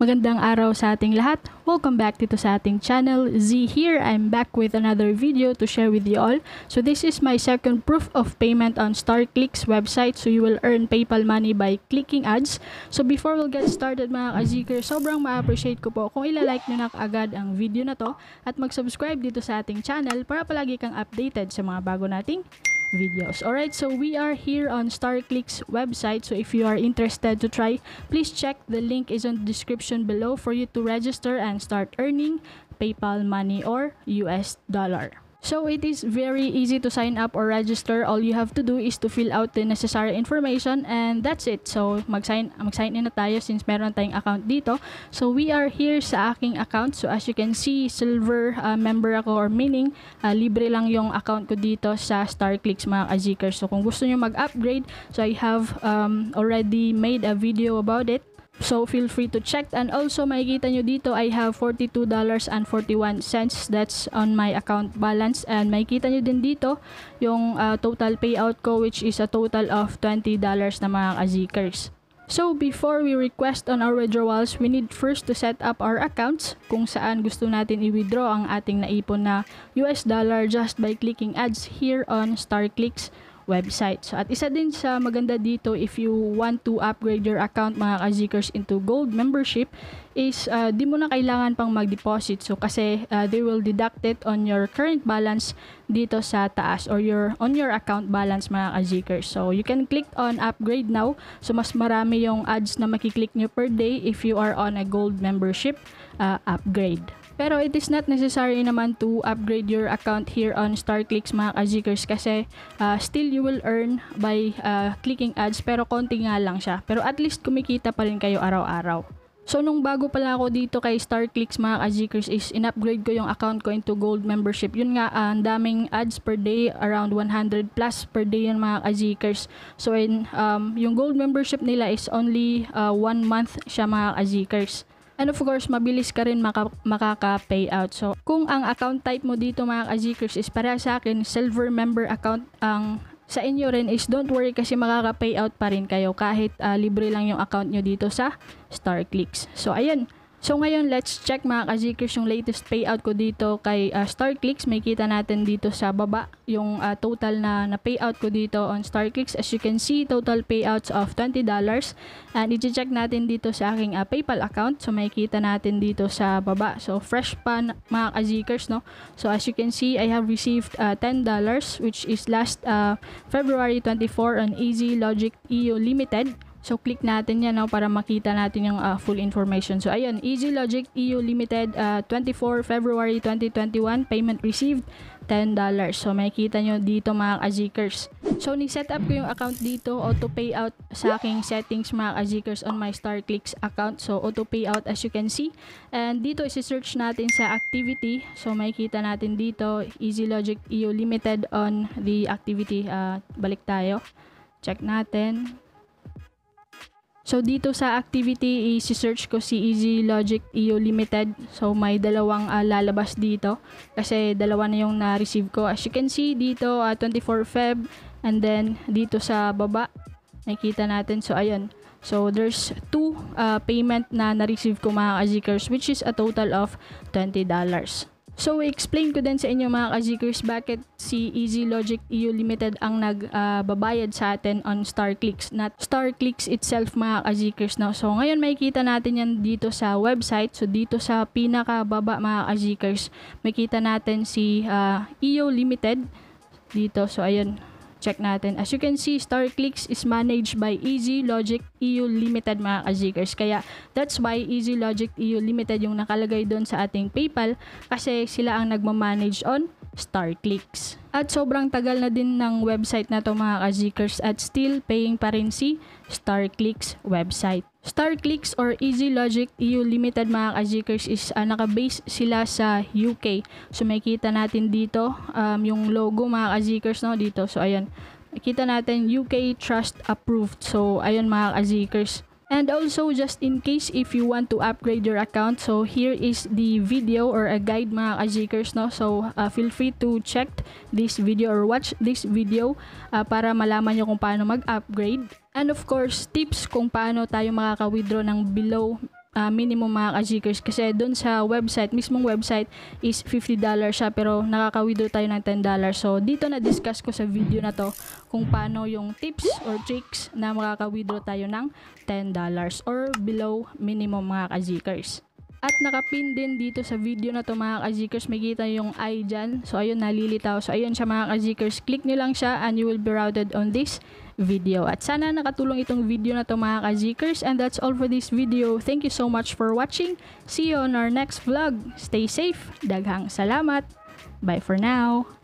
Magandang araw sa ating lahat. Welcome back dito sa ating channel. Z here. I'm back with another video to share with you all. So this is my second proof of payment on StarClicks website. So you will earn PayPal money by clicking ads. So before we'll get started mga ka-Zker, sobrang ma-appreciate ko po kung ilalike nyo na agad ang video na to at mag-subscribe dito sa ating channel para palagi kang updated sa mga bago nating videos. Alright, so we are here on StarClick's website. So if you are interested to try, please check the link is on the description below for you to register and start earning PayPal money or US dollar. So it is very easy to sign up or register. All you have to do is to fill out the necessary information and that's it. So mag-sign mag-sign in na tayo since meron tayong account dito. So we are here sa aking account. So as you can see, silver uh, member ako or meaning uh, libre lang yung account ko dito sa StarClicks mga kajikers. So kung gusto niyo mag-upgrade, so I have um, already made a video about it. So feel free to check and also makikita nyo dito I have $42.41 that's on my account balance and makikita nyo din dito yung uh, total payout ko which is a total of $20 na mga kazikers. So before we request on our withdrawals, we need first to set up our accounts kung saan gusto natin i-withdraw ang ating naipon na US dollar just by clicking ads here on StarClicks website. So, at isa din sa maganda dito if you want to upgrade your account mga kazikers into gold membership is uh, di mo na kailangan pang mag-deposit. So, kasi uh, they will deduct it on your current balance dito sa taas or your on your account balance mga kazikers. So, you can click on upgrade now. So, mas marami yung ads na makiklik nyo per day if you are on a gold membership uh, upgrade. Pero it is not necessary naman to upgrade your account here on StarClicks mga kajikers kasi uh, still you will earn by uh, clicking ads pero konti nga lang siya. Pero at least kumikita pa rin kayo araw-araw. So nung bago pala ako dito kay StarClicks mga kajikers is in-upgrade ko yung account ko into gold membership. Yun nga, uh, ang daming ads per day, around 100 plus per day yun mga kajikers. So in, um, yung gold membership nila is only uh, one month siya mga kajikers. And of course, mabilis ka rin maka- makaka-payout. So, kung ang account type mo dito mga ka-Gcurs is para sa akin, silver member account ang sa inyo rin is don't worry kasi makaka-payout pa rin kayo kahit uh, libre lang yung account nyo dito sa StarClicks. So, ayan. So ngayon, let's check mga ka kazikers yung latest payout ko dito kay uh, StarClicks. May kita natin dito sa baba yung uh, total na, na payout ko dito on StarClicks. As you can see, total payouts of $20. And i-check natin dito sa aking uh, PayPal account. So may kita natin dito sa baba. So fresh pa mga ka kazikers, no? So as you can see, I have received uh, $10 which is last uh, February 24 on Easy Logic EU Limited. So, click natin yan no, para makita natin yung uh, full information. So, ayun, Easy Logic EU Limited, uh, ah, 24 February 2021, payment received, $10. So, makikita nyo dito mga kazikers. So, ni-set up ko yung account dito, auto payout sa aking settings mga kazikers on my StarClicks account. So, auto payout as you can see. And dito, isi-search natin sa activity. So, makikita natin dito, Easy Logic EU Limited on the activity. Uh, balik tayo. Check natin. So, dito sa activity, i-search ko si Easy Logic EO Limited. So, may dalawang uh, lalabas dito kasi dalawa na yung na-receive ko. As you can see, dito uh, ah, 24 Feb and then dito sa baba, nakikita natin. So, ayun. So, there's two uh, payment na na-receive ko mga kazikers which is a total of $20. So, explain ko din sa inyo mga kazikers bakit si Easy Logic EU Limited ang nagbabayad uh, sa atin on StarClicks, not StarClicks itself mga kazikers. No? So, ngayon makikita natin yan dito sa website. So, dito sa pinakababa mga kazikers, makikita natin si uh, ah, EU Limited dito. So, ayun, Check natin. As you can see, StarClicks is managed by Easy Logic EU Limited mga kazikers. Kaya that's why Easy Logic EU Limited yung nakalagay doon sa ating PayPal kasi sila ang nagmamanage on StarClicks. At sobrang tagal na din ng website na to mga ka-Zikers at still paying pa rin si StarClicks website. StarClicks or Easy Logic EU Limited mga ka-Zikers is uh, naka-base sila sa UK. So makita natin dito um, yung logo mga ka-Zikers no dito. So ayan, makita natin UK Trust Approved. So ayun mga ka-Zikers And also, just in case if you want to upgrade your account, so here is the video or a guide mga kajikers, no? So, uh, feel free to check this video or watch this video uh, para malaman nyo kung paano mag-upgrade. And of course, tips kung paano tayo makaka-withdraw ng below uh, minimum mga ka-Gcash kasi doon sa website, mismong website is $50 siya pero nakaka-withdraw tayo ng $10. So dito na discuss ko sa video na to kung paano yung tips or tricks na makaka-withdraw tayo ng $10 or below minimum mga ka-Gcash. At nakapin din dito sa video na to mga ka-Zikers, may kita yung i dyan. So ayun, nalilitaw. So ayun siya mga ka-Zikers, click nyo lang siya and you will be routed on this video. At sana nakatulong itong video na to mga ka-Zikers. And that's all for this video. Thank you so much for watching. See you on our next vlog. Stay safe. Daghang salamat. Bye for now.